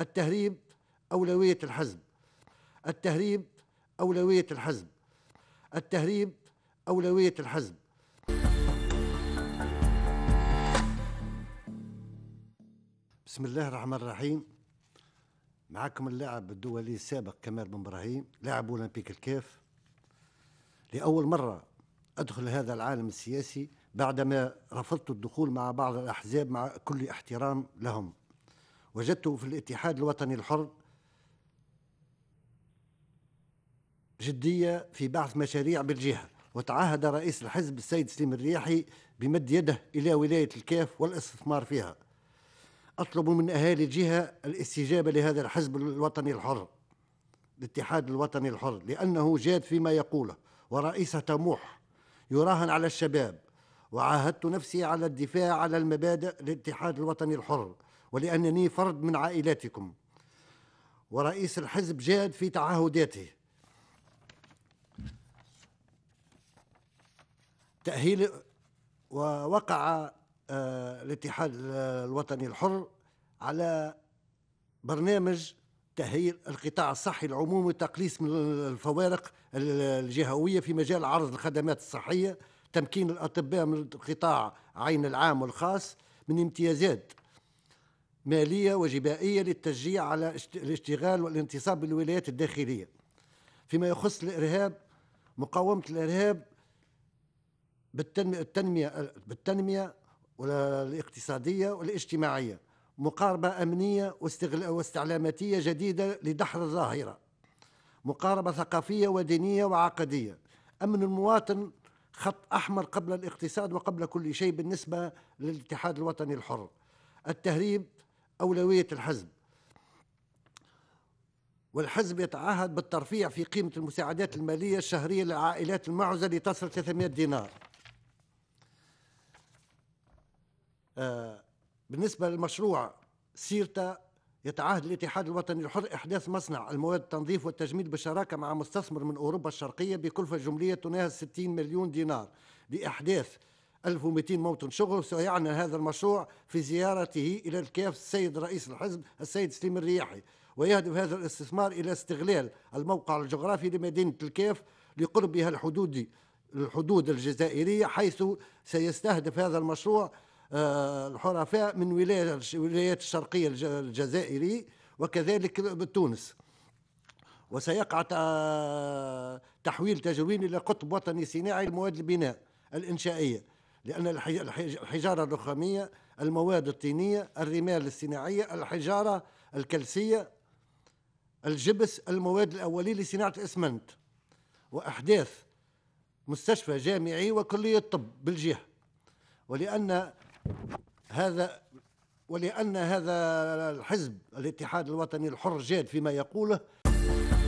التهريب أولوية الحزب التهريب أولوية الحزب التهريب أولوية الحزب بسم الله الرحمن الرحيم معكم اللاعب الدولي السابق كمال بن ابراهيم لاعب اولمبيك الكاف لاول مره ادخل هذا العالم السياسي بعدما رفضت الدخول مع بعض الاحزاب مع كل احترام لهم وجدت في الاتحاد الوطني الحر جدية في بعث مشاريع بالجهة وتعهد رئيس الحزب السيد سليم الرياحي بمد يده إلى ولاية الكاف والاستثمار فيها أطلب من أهالي الجهة الاستجابة لهذا الحزب الوطني الحر الاتحاد الوطني الحر لأنه جاد فيما يقوله ورئيسه طموح يراهن على الشباب وعاهدت نفسي على الدفاع على المبادئ الاتحاد الوطني الحر ولأنني فرد من عائلتكم ورئيس الحزب جاد في تعهداته تأهيل ووقع آه، الاتحاد الوطني الحر على برنامج تأهيل القطاع الصحي العمومي وتقليص من الفوارق الجهوية في مجال عرض الخدمات الصحية تمكين الأطباء من القطاع عين العام والخاص من امتيازات مالية وجبائية للتشجيع على الاشتغال والانتصاب بالولايات الداخلية فيما يخص الإرهاب مقاومة الإرهاب بالتنمية بالتنمية الاقتصادية والاجتماعية مقاربة أمنية واستعلاماتية جديدة لدحر الظاهرة مقاربة ثقافية ودينية وعقدية أمن المواطن خط أحمر قبل الاقتصاد وقبل كل شيء بالنسبة للاتحاد الوطني الحر التهريب أولوية الحزب والحزب يتعهد بالترفيع في قيمة المساعدات المالية الشهرية للعائلات المعوزة لتصل 300 دينار آه، بالنسبة للمشروع سيرتا يتعهد الاتحاد الوطني الحر إحداث مصنع المواد التنظيف والتجميل بالشراكة مع مستثمر من أوروبا الشرقية بكلفة جملية تناهز 60 مليون دينار لإحداث 1200 موطن شغل سيعنى هذا المشروع في زيارته إلى الكاف السيد رئيس الحزب السيد سليم الرياحي ويهدف هذا الاستثمار إلى استغلال الموقع الجغرافي لمدينة الكاف لقربها الحدودي الحدود الجزائرية حيث سيستهدف هذا المشروع آه، الحرفاء من ولايات الشرقية الجزائري وكذلك تونس وسيقع آه، تحويل تجوين إلى قطب وطني صناعي لمواد البناء الإنشائية لأن الحجارة الرخامية المواد الطينية الرمال الصناعية الحجارة الكلسية الجبس المواد الأولية لصناعة الإسمنت وأحداث مستشفى جامعي وكلية طب بالجهة ولأن هذا ولأن هذا الحزب الاتحاد الوطني الحر جاد فيما يقوله